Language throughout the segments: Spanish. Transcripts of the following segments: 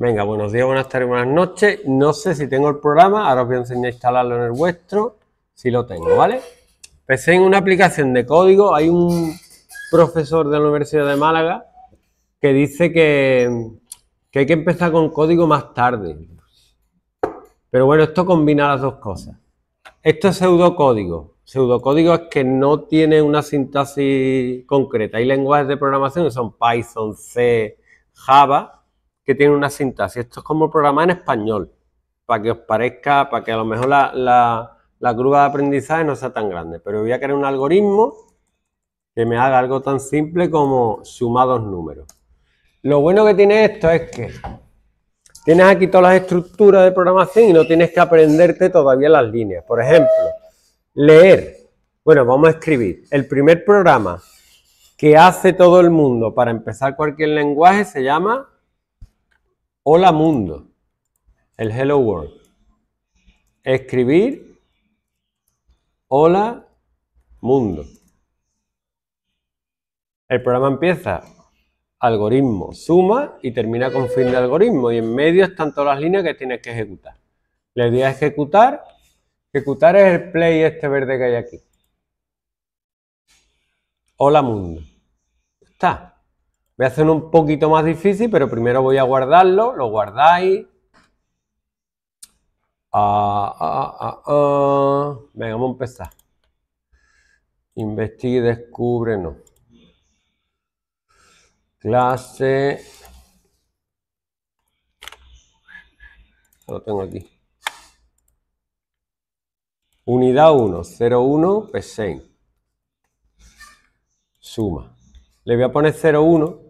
Venga, buenos días, buenas tardes, buenas noches. No sé si tengo el programa, ahora os voy a enseñar a instalarlo en el vuestro, si lo tengo, ¿vale? Empecé en una aplicación de código, hay un profesor de la Universidad de Málaga que dice que, hay que empezar con código más tarde. Pero bueno, esto combina las dos cosas. Esto es pseudocódigo. Pseudocódigo es que no tiene una sintaxis concreta. Hay lenguajes de programación que son Python, C, Java tiene una sintaxis. Esto es como programar en español, para que os parezca, para que a lo mejor la, grúa curva de aprendizaje no sea tan grande. Pero voy a crear un algoritmo que me haga algo tan simple como sumar dos números. Lo bueno que tiene esto es que tienes aquí todas las estructuras de programación y no tienes que aprenderte todavía las líneas. Por ejemplo, leer. Bueno, vamos a escribir. El primer programa que hace todo el mundo para empezar cualquier lenguaje se llama Hola mundo, el hello world. Escribir hola mundo. El programa empieza algoritmo, suma y termina con fin de algoritmo y en medio están todas las líneas que tienes que ejecutar. le di a ejecutar. Ejecutar es el play este verde que hay aquí. Hola mundo. Está. Voy a hacer un poquito más difícil, pero primero voy a guardarlo. Lo guardáis. Ah, ah, ah, Venga, vamos a empezar. Investir, y descubre, no. Clase. Lo tengo aquí. Unidad 1, 0, P6. Suma. Le voy a poner 01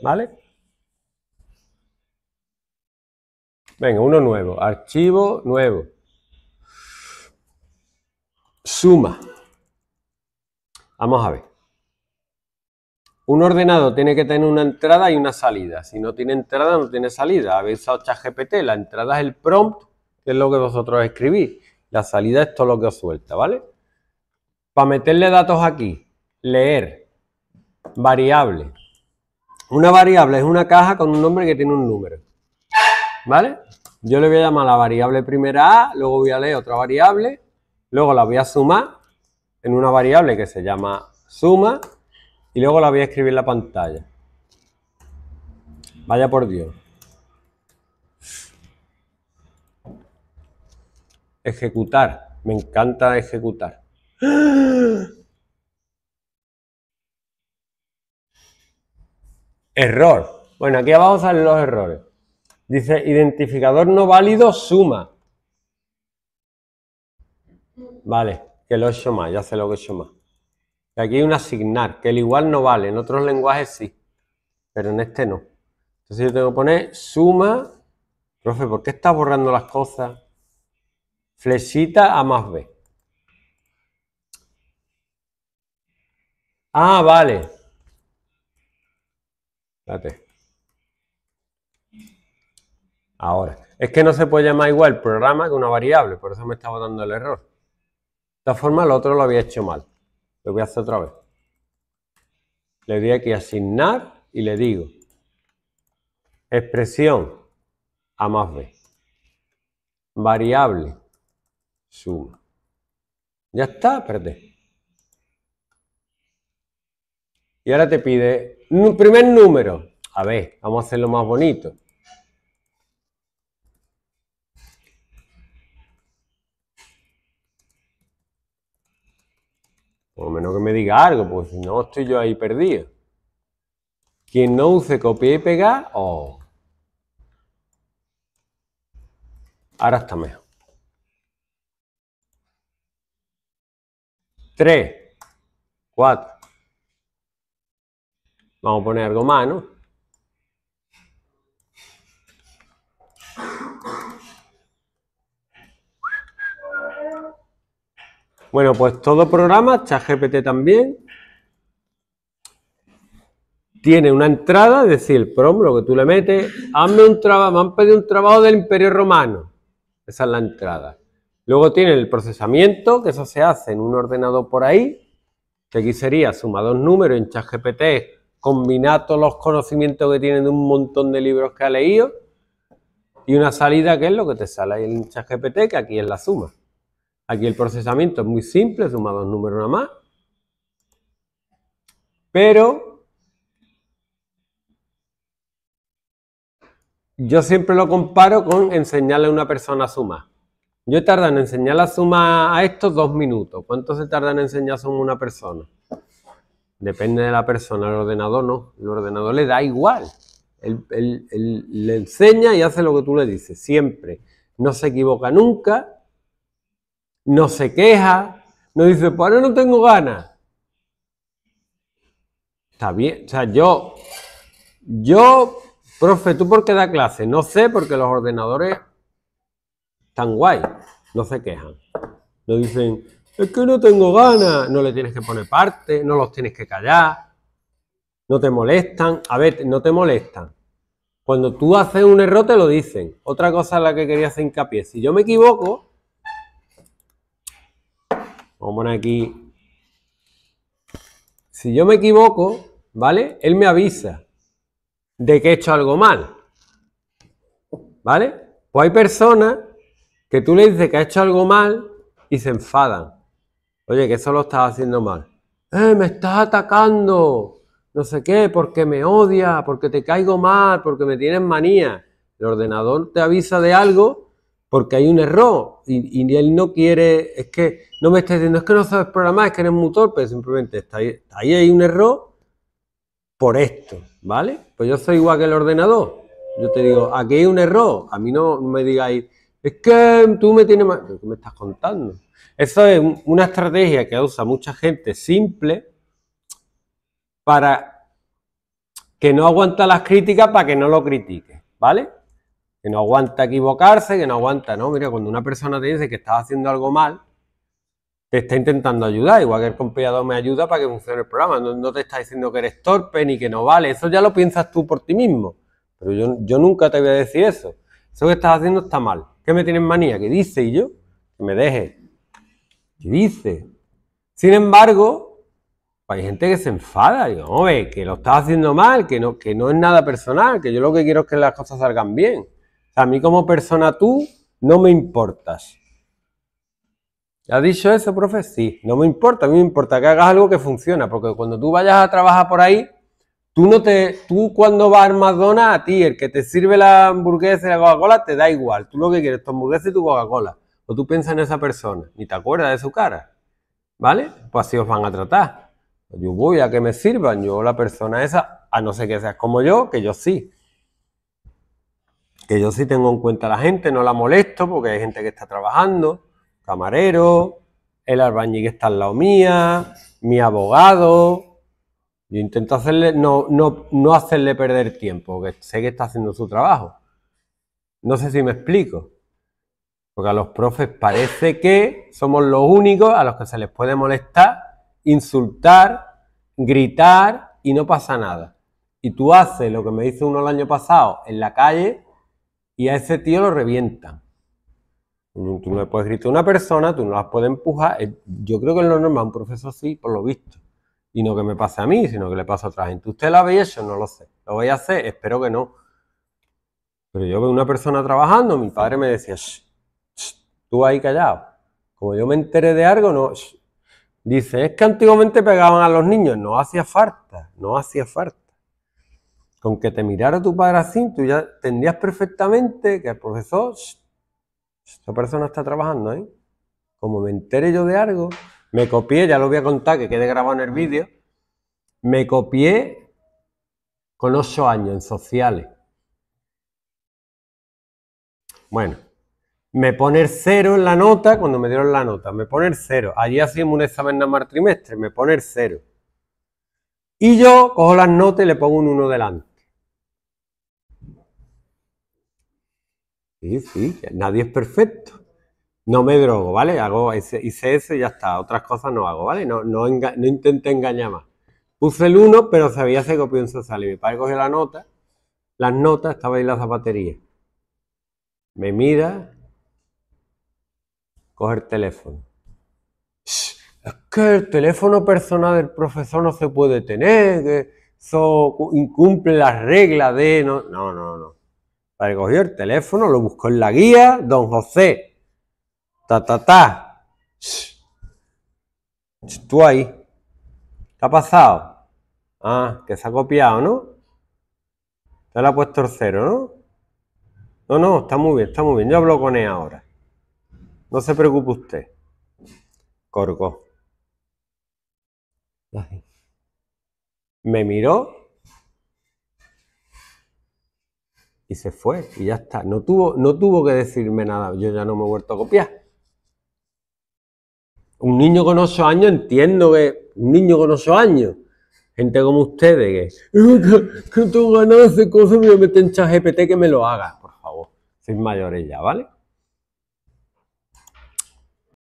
¿Vale? Venga, uno nuevo. Archivo nuevo. Suma. Vamos a ver. Un ordenado tiene que tener una entrada y una salida. Si no tiene entrada, no tiene salida. Habéis usado ChatGPT. La entrada es el prompt, que es lo que vosotros escribís. La salida es todo lo que os suelta, ¿vale? Para meterle datos aquí, leer, variable, una variable es una caja con un nombre que tiene un número. ¿Vale? Yo le voy a llamar la variable primera A, luego voy a leer otra variable, luego la voy a sumar en una variable que se llama suma y luego la voy a escribir en la pantalla. Vaya por Dios. Ejecutar. Me encanta ejecutar. ¡Ah! Error. Bueno, aquí abajo salen los errores. Dice identificador no válido suma. Vale, que lo he hecho más, ya sé lo que he hecho más. aquí hay un asignar, que el igual no vale, en otros lenguajes sí, pero en este no. Entonces yo tengo que poner suma, profe, ¿por qué estás borrando las cosas? Flechita A más B. Ah, vale. Espérate. Ahora, es que no se puede llamar igual programa que una variable, por eso me estaba dando el error. De esta forma el otro lo había hecho mal. Lo voy a hacer otra vez. Le doy aquí asignar y le digo expresión a más b. Variable suma. Ya está, espérate. Y ahora te pide primer número. A ver, vamos a hacerlo más bonito. Por lo menos que me diga algo, porque si no estoy yo ahí perdido. Quien no use copiar y pegar, oh. Ahora está mejor. 3, 4, Vamos a poner algo más, ¿no? Bueno, pues todo programa, ChatGPT también, tiene una entrada, es decir, el prom, lo que tú le metes, hazme un trabajo, me han pedido un trabajo del Imperio Romano. Esa es la entrada. Luego tiene el procesamiento, que eso se hace en un ordenador por ahí, que aquí sería suma dos números, en ChatGPT combinar todos los conocimientos que tiene de un montón de libros que ha leído y una salida que es lo que te sale ahí en ChatGPT, que aquí es la suma. Aquí el procesamiento es muy simple, suma dos números nada más. Pero yo siempre lo comparo con enseñarle a una persona a sumar. Yo tardo en enseñar la suma a estos dos minutos. ¿Cuánto se tarda en enseñar a a una persona? Depende de la persona, el ordenador no. El ordenador le da igual. Él, le enseña y hace lo que tú le dices, siempre. No se equivoca nunca, no se queja, no dice, pues ahora no tengo ganas. Está bien, o sea, yo, yo, profe, ¿tú por qué da clase? No sé, porque los ordenadores están guay, no se quejan. No dicen, es que no tengo ganas. No le tienes que poner parte, no los tienes que callar. No te molestan. A ver, no te molestan. Cuando tú haces un error te lo dicen. Otra cosa en la que quería hacer hincapié. Si yo me equivoco, vamos a aquí. Si yo me equivoco, ¿vale? Él me avisa de que he hecho algo mal. ¿Vale? Pues hay personas que tú le dices que ha hecho algo mal y se enfadan. Oye, que eso lo estás haciendo mal. Eh, me estás atacando. No sé qué, porque me odia, porque te caigo mal, porque me tienes manía. El ordenador te avisa de algo porque hay un error y, él no quiere, es que no me está diciendo, es que no sabes programar, es que eres motor, pero simplemente está ahí, ahí hay un error por esto, ¿vale? Pues yo soy igual que el ordenador. Yo te digo, aquí hay un error. A mí no me digáis, es que tú me tienes ¿Qué me estás contando? Eso es una estrategia que usa mucha gente simple para que no aguanta las críticas para que no lo critique, ¿vale? Que no aguanta equivocarse, que no aguanta, ¿no? Mira, cuando una persona te dice que estás haciendo algo mal, te está intentando ayudar, igual que el compilador me ayuda para que funcione el programa, no, te está diciendo que eres torpe ni que no vale, eso ya lo piensas tú por ti mismo, pero yo, yo nunca te voy a decir eso, eso que estás haciendo está mal. ...que me tienen manía? ...que dice? Y yo, que me deje. ¿Qué dice? Sin embargo, hay gente que se enfada. que lo estás haciendo mal, que no, que no es nada personal, que yo lo que quiero es que las cosas salgan bien. a mí como persona tú no me importas. ¿Has dicho eso, profe? Sí, no me importa. A mí me importa que hagas algo que funciona, porque cuando tú vayas a trabajar por ahí, Tú tú cuando vas a McDonald's, a ti, el que te sirve la hamburguesa y la Coca-Cola, te da igual. Tú lo que quieres, tu hamburguesa y tu Coca-Cola. O tú piensas en esa persona, ni te acuerdas de su cara. ¿Vale? Pues así os van a tratar. Yo voy a que me sirvan, yo la persona esa, a no ser que seas como yo, que yo sí. Que yo sí tengo en cuenta a la gente, no la molesto porque hay gente que está trabajando, camarero, el albañil que está al lado mía, mi abogado, yo intento hacerle, no, no, no hacerle perder tiempo, que sé que está haciendo su trabajo. No sé si me explico. Porque a los profes parece que somos los únicos a los que se les puede molestar, insultar, gritar y no pasa nada. Y tú haces lo que me dice uno el año pasado en la calle y a ese tío lo revientan. Tú no le puedes gritar a una persona, tú no las puedes empujar. Eh, yo creo que es lo normal, un profesor sí, por lo visto y no que me pase a mí, sino que le pase a otra gente. ¿Usted la ve eso? No lo sé. ¿Lo voy a hacer? Espero que no. Pero yo veo una persona trabajando, mi padre me decía, shh, shh, tú ahí callado. Como yo me enteré de algo, no. Dice, es que antiguamente pegaban a los niños. No hacía falta, no hacía falta. Con que te mirara tu padre así, tú ya tendrías perfectamente que el profesor, esta persona está trabajando, ¿eh? Como me enteré yo de algo, me copié, ya lo voy a contar, que quede grabado en el vídeo. Me copié con ocho años en sociales. Bueno, me pone cero en la nota cuando me dieron la nota. Me pone cero. Allí hacíamos un examen nada trimestre. Me pone cero. Y yo cojo las notas y le pongo un uno delante. Sí, sí, nadie es perfecto. No me drogo, ¿vale? Hago ese, eso y ya está. Otras cosas no hago, ¿vale? No, no, intenté engañar más. Puse el 1, pero sabía hacer copión social. Y mi padre cogió la nota, las notas, estaba ahí la zapatería. Me mira, coge el teléfono. Es que el teléfono personal del profesor no se puede tener, que eso incumple las reglas de... No, no, no. no. Padre el teléfono, lo buscó en la guía, don José, Ta, ta, tú ahí. ¿Qué ha pasado? Ah, que se ha copiado, ¿no? Te la ha puesto el cero, ¿no? No, no, está muy bien, está muy bien. Yo hablo con él ahora. No se preocupe usted. Corgo. Me miró y se fue y ya está. No tuvo, no tuvo que decirme nada. Yo ya no me he vuelto a copiar un niño con 8 años, entiendo que un niño con 8 años, gente como ustedes, que, eh, que tengo ganas de cosas, me meten en GPT que me lo haga, por favor. Sois mayores ya, ¿vale?